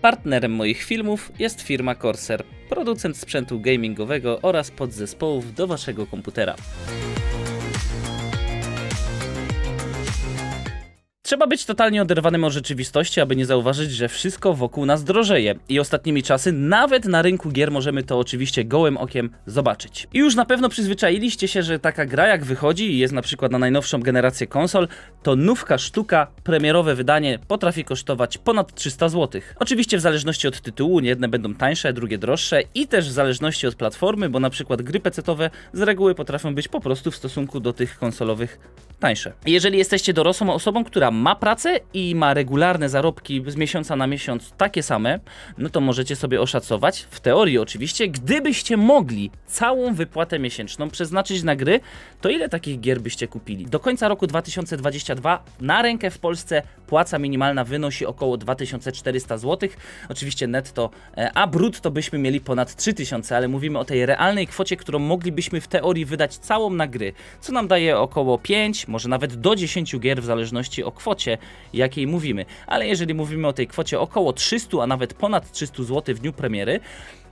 Partnerem moich filmów jest firma Corsair, producent sprzętu gamingowego oraz podzespołów do waszego komputera. Trzeba być totalnie oderwanym od rzeczywistości, aby nie zauważyć, że wszystko wokół nas drożeje. I ostatnimi czasy nawet na rynku gier możemy to oczywiście gołym okiem zobaczyć. I już na pewno przyzwyczailiście się, że taka gra jak wychodzi i jest na przykład na najnowszą generację konsol, to nówka sztuka, premierowe wydanie potrafi kosztować ponad 300 zł. Oczywiście w zależności od tytułu, jedne będą tańsze, drugie droższe i też w zależności od platformy, bo na przykład gry pecetowe z reguły potrafią być po prostu w stosunku do tych konsolowych tańsze. Jeżeli jesteście dorosłą osobą, która ma pracę i ma regularne zarobki z miesiąca na miesiąc takie same, no to możecie sobie oszacować, w teorii oczywiście, gdybyście mogli całą wypłatę miesięczną przeznaczyć na gry, to ile takich gier byście kupili? Do końca roku 2022 na rękę w Polsce płaca minimalna wynosi około 2400 zł, oczywiście netto, e, a brutto byśmy mieli ponad 3000, ale mówimy o tej realnej kwocie, którą moglibyśmy w teorii wydać całą na gry, co nam daje około 5, może nawet do 10 gier w zależności o kwocie, jakiej mówimy. Ale jeżeli mówimy o tej kwocie około 300, a nawet ponad 300 zł w dniu premiery,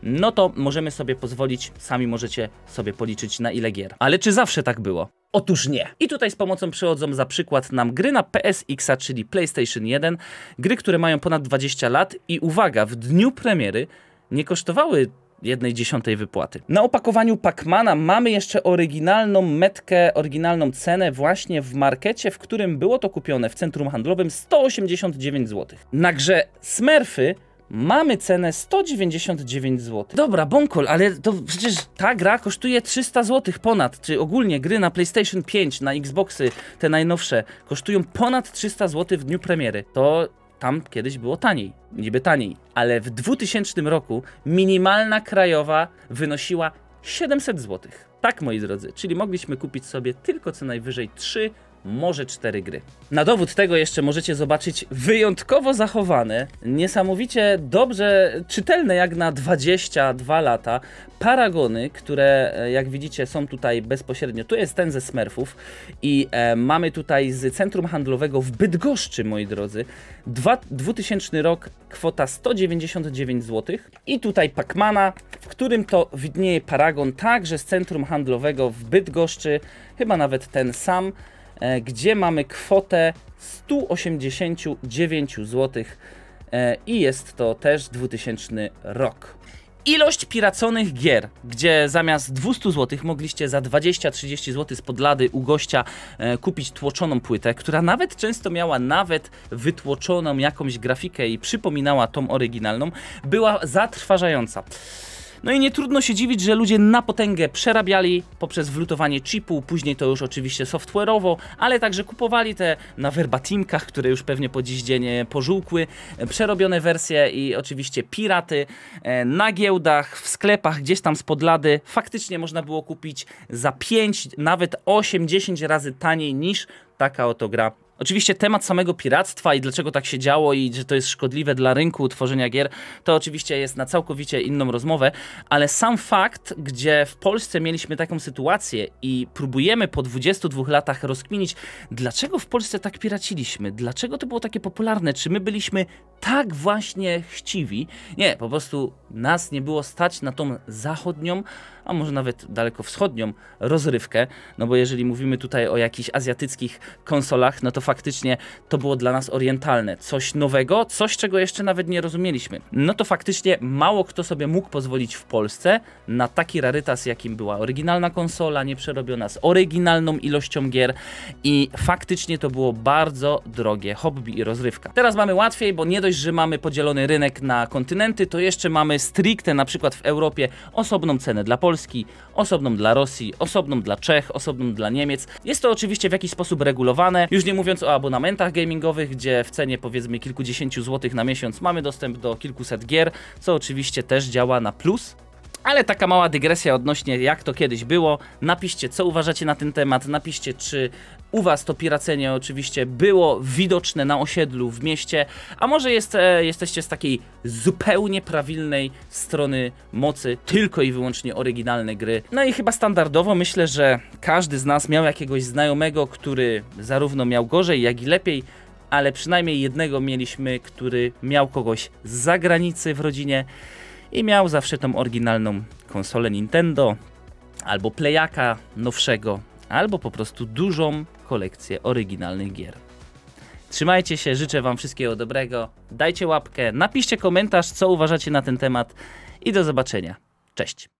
no to możemy sobie pozwolić, sami możecie sobie policzyć na ile gier. Ale czy zawsze tak było? Otóż nie. I tutaj z pomocą przychodzą za przykład nam gry na PSX, czyli PlayStation 1, gry, które mają ponad 20 lat i uwaga, w dniu premiery nie kosztowały jednej dziesiątej wypłaty. Na opakowaniu Pacmana mamy jeszcze oryginalną metkę, oryginalną cenę właśnie w markecie, w którym było to kupione w centrum handlowym 189 zł. Na grze Smurfy mamy cenę 199 zł. Dobra, bąkol, ale to przecież ta gra kosztuje 300 zł ponad, czy ogólnie gry na PlayStation 5, na Xboxy, te najnowsze, kosztują ponad 300 zł w dniu premiery. To tam kiedyś było taniej, niby taniej, ale w 2000 roku minimalna krajowa wynosiła 700 zł. Tak, moi drodzy, czyli mogliśmy kupić sobie tylko co najwyżej 3 może cztery gry. Na dowód tego jeszcze możecie zobaczyć wyjątkowo zachowane, niesamowicie dobrze czytelne jak na 22 lata paragony, które e, jak widzicie są tutaj bezpośrednio. Tu jest ten ze Smurfów i e, mamy tutaj z centrum handlowego w Bydgoszczy, moi drodzy, dwa, 2000 rok, kwota 199 zł i tutaj Pacmana, w którym to widnieje paragon także z centrum handlowego w Bydgoszczy, chyba nawet ten sam. E, gdzie mamy kwotę 189 zł e, i jest to też 2000 rok. Ilość piraconych gier, gdzie zamiast 200 zł mogliście za 20-30 zł z podlady u gościa e, kupić tłoczoną płytę, która nawet często miała nawet wytłoczoną jakąś grafikę i przypominała tą oryginalną, była zatrważająca. No i nie trudno się dziwić, że ludzie na potęgę przerabiali poprzez wlutowanie chipu, później to już oczywiście software'owo, ale także kupowali te na verbatimkach, które już pewnie po dziś dzień e, pożółkły, e, przerobione wersje i oczywiście piraty e, na giełdach, w sklepach, gdzieś tam spod lady. Faktycznie można było kupić za 5, nawet 8, 10 razy taniej niż taka oto gra Oczywiście temat samego piractwa i dlaczego tak się działo i że to jest szkodliwe dla rynku tworzenia gier, to oczywiście jest na całkowicie inną rozmowę, ale sam fakt, gdzie w Polsce mieliśmy taką sytuację i próbujemy po 22 latach rozkminić, dlaczego w Polsce tak piraciliśmy, dlaczego to było takie popularne, czy my byliśmy tak właśnie chciwi. Nie, po prostu nas nie było stać na tą zachodnią, a może nawet dalekowschodnią rozrywkę, no bo jeżeli mówimy tutaj o jakichś azjatyckich konsolach, no to faktycznie to było dla nas orientalne. Coś nowego, coś czego jeszcze nawet nie rozumieliśmy. No to faktycznie mało kto sobie mógł pozwolić w Polsce na taki rarytas, jakim była oryginalna konsola, nieprzerobiona z oryginalną ilością gier i faktycznie to było bardzo drogie hobby i rozrywka. Teraz mamy łatwiej, bo nie do dość, że mamy podzielony rynek na kontynenty, to jeszcze mamy stricte na przykład w Europie osobną cenę dla Polski, osobną dla Rosji, osobną dla Czech, osobną dla Niemiec. Jest to oczywiście w jakiś sposób regulowane, już nie mówiąc o abonamentach gamingowych, gdzie w cenie powiedzmy kilkudziesięciu złotych na miesiąc mamy dostęp do kilkuset gier, co oczywiście też działa na plus. Ale taka mała dygresja odnośnie jak to kiedyś było. Napiszcie, co uważacie na ten temat. Napiszcie, czy u was to piracenie oczywiście było widoczne na osiedlu, w mieście, a może jest, e, jesteście z takiej zupełnie prawilnej strony mocy, tylko i wyłącznie oryginalne gry. No i chyba standardowo myślę, że każdy z nas miał jakiegoś znajomego, który zarówno miał gorzej, jak i lepiej, ale przynajmniej jednego mieliśmy, który miał kogoś z zagranicy w rodzinie i miał zawsze tą oryginalną konsolę Nintendo albo Playaka nowszego, albo po prostu dużą kolekcję oryginalnych gier. Trzymajcie się, życzę Wam wszystkiego dobrego. Dajcie łapkę, napiszcie komentarz, co uważacie na ten temat i do zobaczenia. Cześć.